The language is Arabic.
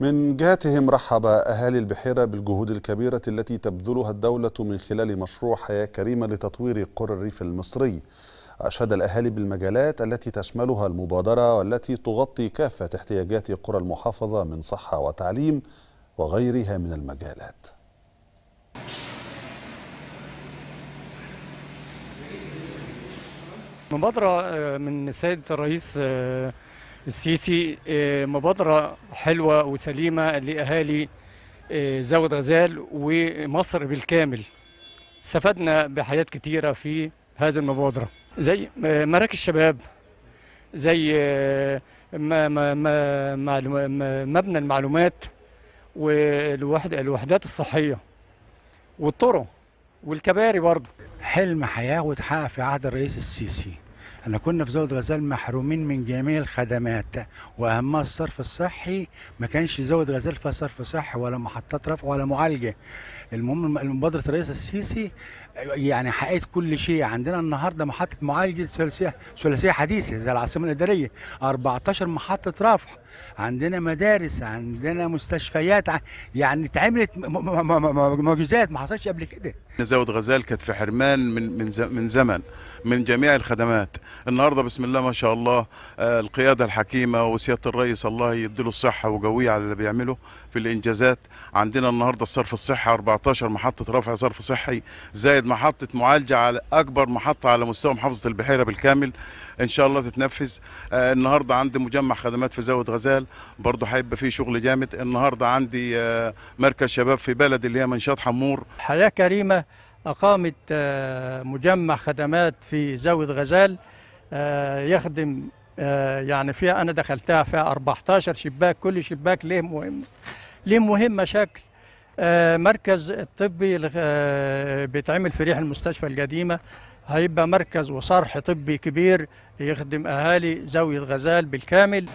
من جهتهم رحب أهالي البحيرة بالجهود الكبيرة التي تبذلها الدولة من خلال مشروع حياة كريمة لتطوير قرى الريف المصري أشاد الأهالي بالمجالات التي تشملها المبادرة والتي تغطي كافة احتياجات قرى المحافظة من صحة وتعليم وغيرها من المجالات مبادرة آه، من سيد الرئيس آه، السيسي آه، مبادرة حلوة وسليمة لأهالي آه، زاوية غزال ومصر بالكامل استفدنا بحاجات كتيرة في هذه المبادرة زي مراكز الشباب زي آه، مبنى المعلومات والوحدات الصحية والطرق والكباري برضه حلم حياة وتحقق في عهد الرئيس السيسي احنا كنا في زود غزال محرومين من جميع الخدمات واهمها الصرف الصحي ما كانش زود غزال فيها صرف صحي ولا محطات رفع ولا معالجه المهم مبادره الرئيس السيسي يعني حققت كل شيء عندنا النهارده محطه معالجه ثلاثيه ثلاثيه حديثه زي العاصمه الاداريه 14 محطه رفح عندنا مدارس عندنا مستشفيات يعني اتعملت معجزات ما حصلش قبل كده زاويه غزال كانت في حرمان من من من زمن من جميع الخدمات النهارده بسم الله ما شاء الله آه، القياده الحكيمه وسياده الرئيس الله يديله الصحه وقويه على اللي بيعمله في الانجازات عندنا النهارده الصرف الصحي 14 19 محطه رفع صرف صحي زائد محطه معالجه على اكبر محطه على مستوى محافظه البحيره بالكامل ان شاء الله تتنفذ آه النهارده عندي مجمع خدمات في زاويه غزال برضه هيبقى فيه شغل جامد النهارده عندي آه مركز شباب في بلد اللي هي منشات حمور حياه كريمه اقامت آه مجمع خدمات في زاويه غزال آه، يخدم آه، يعني فيها انا دخلتها فيها 14 شباك كل شباك ليه مهم ليه مهمه شكل آه، مركز الطبي آه، بيتعمل في ريح المستشفى القديمه هيبقى مركز وصرح طبي كبير يخدم اهالي زاويه غزال بالكامل